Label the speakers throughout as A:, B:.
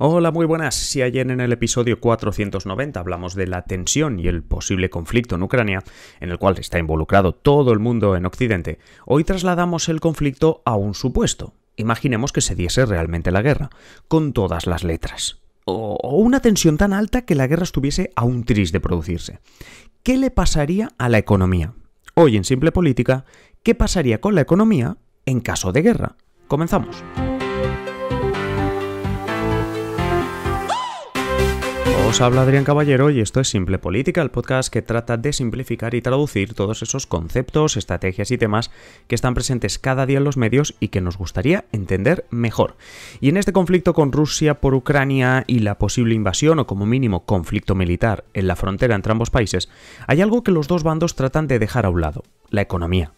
A: Hola, muy buenas. Si ayer en el episodio 490 hablamos de la tensión y el posible conflicto en Ucrania, en el cual está involucrado todo el mundo en Occidente, hoy trasladamos el conflicto a un supuesto. Imaginemos que se diese realmente la guerra, con todas las letras. O una tensión tan alta que la guerra estuviese a un tris de producirse. ¿Qué le pasaría a la economía? Hoy en Simple Política, ¿qué pasaría con la economía en caso de guerra? Comenzamos. Os habla Adrián Caballero y esto es Simple Política, el podcast que trata de simplificar y traducir todos esos conceptos, estrategias y temas que están presentes cada día en los medios y que nos gustaría entender mejor. Y en este conflicto con Rusia por Ucrania y la posible invasión o como mínimo conflicto militar en la frontera entre ambos países, hay algo que los dos bandos tratan de dejar a un lado, la economía.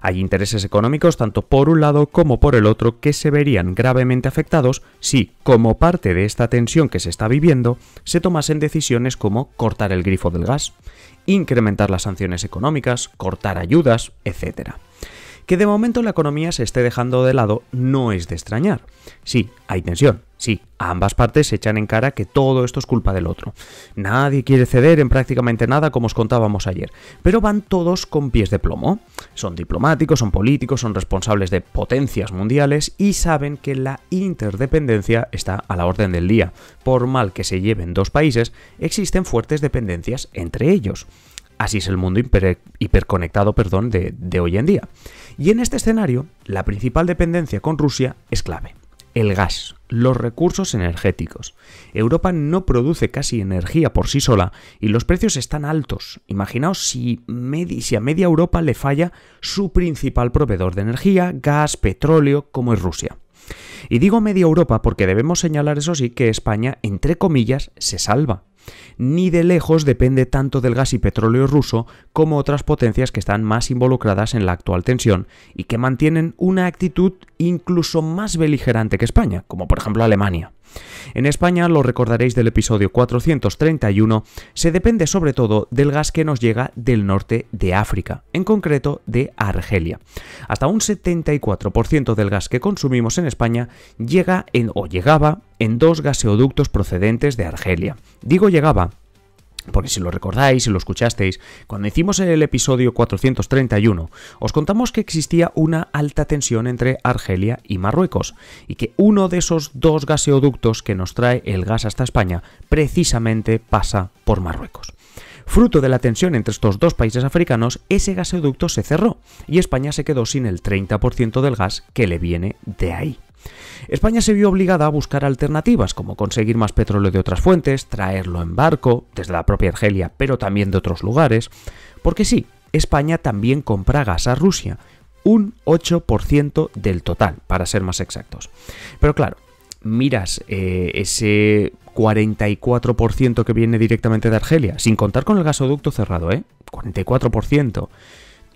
A: Hay intereses económicos tanto por un lado como por el otro que se verían gravemente afectados si, como parte de esta tensión que se está viviendo, se tomasen decisiones como cortar el grifo del gas, incrementar las sanciones económicas, cortar ayudas, etc. Que de momento la economía se esté dejando de lado no es de extrañar. Sí, hay tensión, sí, ambas partes se echan en cara que todo esto es culpa del otro. Nadie quiere ceder en prácticamente nada como os contábamos ayer, pero van todos con pies de plomo. Son diplomáticos, son políticos, son responsables de potencias mundiales y saben que la interdependencia está a la orden del día. Por mal que se lleven dos países, existen fuertes dependencias entre ellos. Así es el mundo hiperconectado perdón, de, hoy en día. Y en este escenario, la principal dependencia con Rusia es clave. El gas, los recursos energéticos. Europa no produce casi energía por sí sola y los precios están altos. Imaginaos si, si, a media Europa le falla su principal proveedor de energía, gas, petróleo, como es Rusia. Y digo media Europa porque debemos señalar, eso sí, que España, entre comillas, se salva ni de lejos depende tanto del gas y petróleo ruso como otras potencias que están más involucradas en la actual tensión y que mantienen una actitud incluso más beligerante que España, como por ejemplo Alemania. En España, lo recordaréis del episodio 431, se depende sobre todo del gas que nos llega del norte de África, en concreto de Argelia. Hasta un 74% del gas que consumimos en España llega en, o llegaba en dos gaseoductos procedentes de Argelia. Digo llegaba porque si lo recordáis, si lo escuchasteis, cuando hicimos el episodio 431, os contamos que existía una alta tensión entre Argelia y Marruecos, y que uno de esos dos gaseoductos que nos trae el gas hasta España precisamente pasa por Marruecos. Fruto de la tensión entre estos dos países africanos, ese gaseoducto se cerró y España se quedó sin el 30% del gas que le viene de ahí. España se vio obligada a buscar alternativas, como conseguir más petróleo de otras fuentes, traerlo en barco, desde la propia Argelia, pero también de otros lugares, porque sí, España también compra gas a Rusia, un 8% del total, para ser más exactos. Pero claro, miras eh, ese 44% que viene directamente de Argelia, sin contar con el gasoducto cerrado, ¿eh? 44%.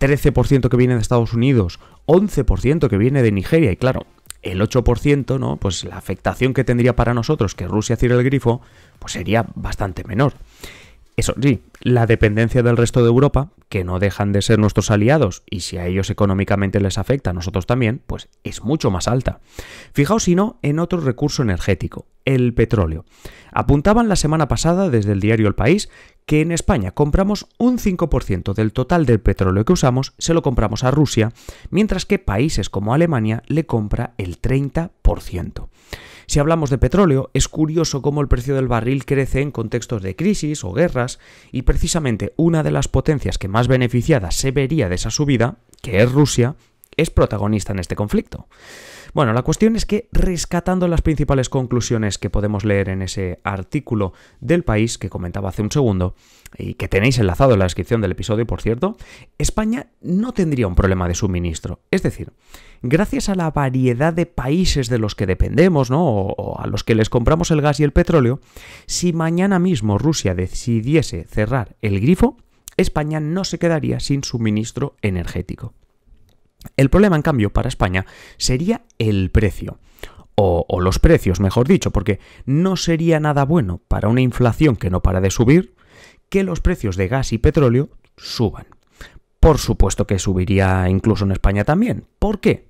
A: 13% que viene de Estados Unidos, 11% que viene de Nigeria y claro, el 8%, ¿no? Pues la afectación que tendría para nosotros que Rusia cierre el grifo, pues sería bastante menor. Eso sí, la dependencia del resto de Europa, que no dejan de ser nuestros aliados, y si a ellos económicamente les afecta, a nosotros también, pues es mucho más alta. Fijaos si no en otro recurso energético, el petróleo. Apuntaban la semana pasada desde el diario El País que en España compramos un 5% del total del petróleo que usamos, se lo compramos a Rusia, mientras que países como Alemania le compra el 30%. Si hablamos de petróleo, es curioso cómo el precio del barril crece en contextos de crisis o guerras, y precisamente una de las potencias que más beneficiada se vería de esa subida, que es Rusia, es protagonista en este conflicto. Bueno, la cuestión es que rescatando las principales conclusiones que podemos leer en ese artículo del país que comentaba hace un segundo, y que tenéis enlazado en la descripción del episodio, por cierto, España no tendría un problema de suministro. Es decir, gracias a la variedad de países de los que dependemos, ¿no? o a los que les compramos el gas y el petróleo, si mañana mismo Rusia decidiese cerrar el grifo, España no se quedaría sin suministro energético. El problema, en cambio, para España sería el precio. O, los precios, mejor dicho, porque no sería nada bueno para una inflación que no para de subir que los precios de gas y petróleo suban. Por supuesto que subiría incluso en España también. ¿Por qué?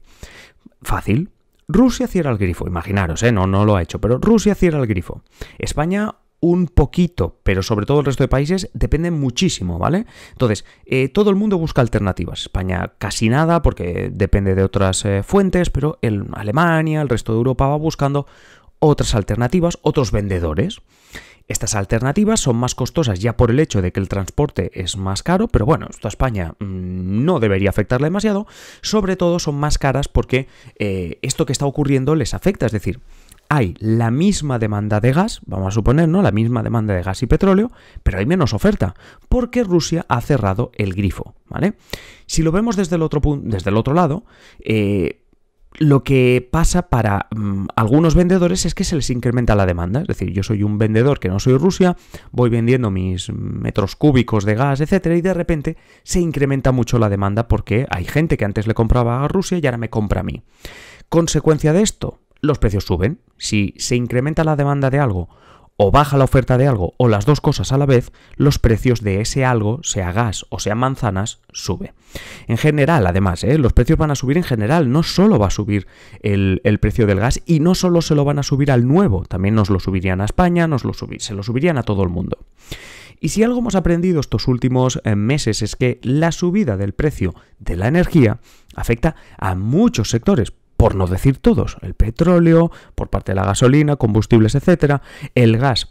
A: Fácil. Rusia cierra el grifo, imaginaros, ¿eh? no, no lo ha hecho, pero Rusia cierra el grifo. España un poquito, pero sobre todo el resto de países dependen muchísimo, ¿vale? Entonces, eh, todo el mundo busca alternativas. España casi nada porque depende de otras eh, fuentes, pero Alemania, el resto de Europa va buscando otras alternativas, otros vendedores. Estas alternativas son más costosas ya por el hecho de que el transporte es más caro, pero bueno, esto a España mm, no debería afectarle demasiado. Sobre todo son más caras porque eh, esto que está ocurriendo les afecta, es decir, hay la misma demanda de gas, vamos a suponer, ¿no? La misma demanda de gas y petróleo, pero hay menos oferta, porque Rusia ha cerrado el grifo, ¿vale? Si lo vemos desde el otro, desde el otro lado, eh, lo que pasa para mm, algunos vendedores es que se les incrementa la demanda. Es decir, yo soy un vendedor que no soy Rusia, voy vendiendo mis metros cúbicos de gas, etcétera, y de repente se incrementa mucho la demanda porque hay gente que antes le compraba a Rusia y ahora me compra a mí. Consecuencia de esto, los precios suben. Si se incrementa la demanda de algo o baja la oferta de algo o las dos cosas a la vez, los precios de ese algo, sea gas o sea manzanas, sube. En general, además, ¿eh? los precios van a subir en general, no solo va a subir el, precio del gas y no solo se lo van a subir al nuevo, también nos lo subirían a España, nos se lo subirían a todo el mundo. Y si algo hemos aprendido estos últimos eh, meses es que la subida del precio de la energía afecta a muchos sectores, por no decir todos, el petróleo, por parte de la gasolina, combustibles, etcétera, el gas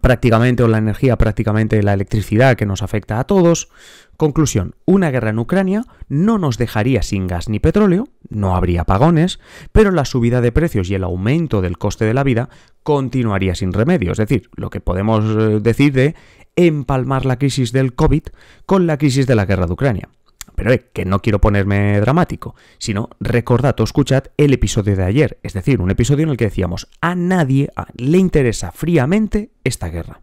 A: prácticamente o la energía prácticamente la electricidad que nos afecta a todos. Conclusión, una guerra en Ucrania no nos dejaría sin gas ni petróleo, no habría apagones, pero la subida de precios y el aumento del coste de la vida continuaría sin remedio, es decir, lo que podemos eh, decir de empalmar la crisis del COVID con la crisis de la guerra de Ucrania. Pero eh, que no quiero ponerme dramático, sino recordad o escuchad el episodio de ayer, es decir, un episodio en el que decíamos, a nadie le interesa fríamente esta guerra.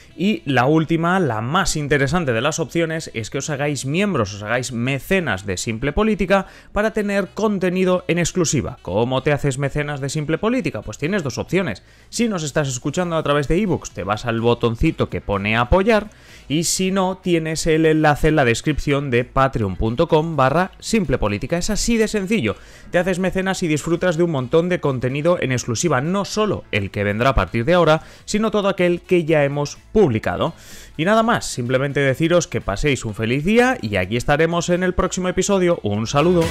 A: Y la última, la más interesante de las opciones, es que os hagáis miembros, os hagáis mecenas de Simple Política para tener contenido en exclusiva. ¿Cómo te haces mecenas de Simple Política? Pues tienes dos opciones. Si nos estás escuchando a través de ebooks, te vas al botoncito que pone apoyar y si no, tienes el enlace en la descripción de patreon.com barra Simple Política. Es así de sencillo. Te haces mecenas y disfrutas de un montón de contenido en exclusiva, no solo el que vendrá a partir de ahora, sino todo aquel que ya hemos publicado publicado. Y nada más, simplemente deciros que paséis un feliz día y aquí estaremos en el próximo episodio. Un saludo.